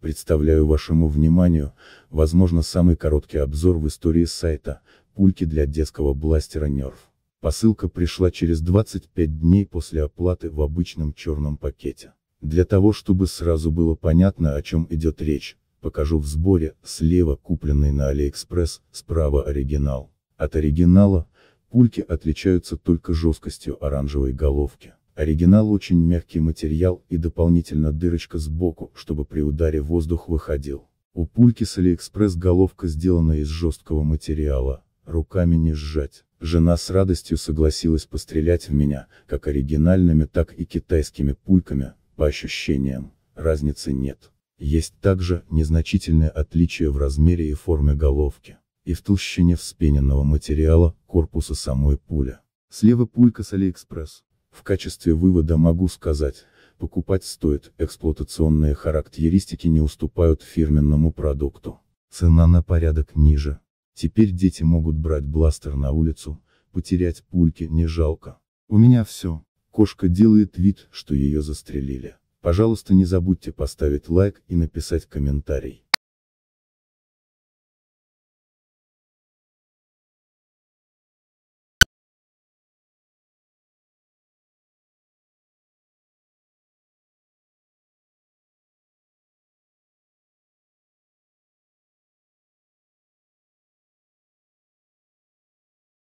Представляю вашему вниманию, возможно самый короткий обзор в истории сайта, пульки для детского бластера Nerf. Посылка пришла через 25 дней после оплаты в обычном черном пакете. Для того чтобы сразу было понятно о чем идет речь, покажу в сборе, слева купленный на Алиэкспресс, справа оригинал. От оригинала, пульки отличаются только жесткостью оранжевой головки. Оригинал очень мягкий материал и дополнительно дырочка сбоку, чтобы при ударе воздух выходил. У пульки с Алиэкспресс головка сделана из жесткого материала, руками не сжать. Жена с радостью согласилась пострелять в меня, как оригинальными, так и китайскими пульками, по ощущениям, разницы нет. Есть также незначительное отличие в размере и форме головки, и в толщине вспененного материала, корпуса самой пули. Слева пулька с Алиэкспресс. В качестве вывода могу сказать, покупать стоит, эксплуатационные характеристики не уступают фирменному продукту. Цена на порядок ниже. Теперь дети могут брать бластер на улицу, потерять пульки не жалко. У меня все. Кошка делает вид, что ее застрелили. Пожалуйста не забудьте поставить лайк и написать комментарий.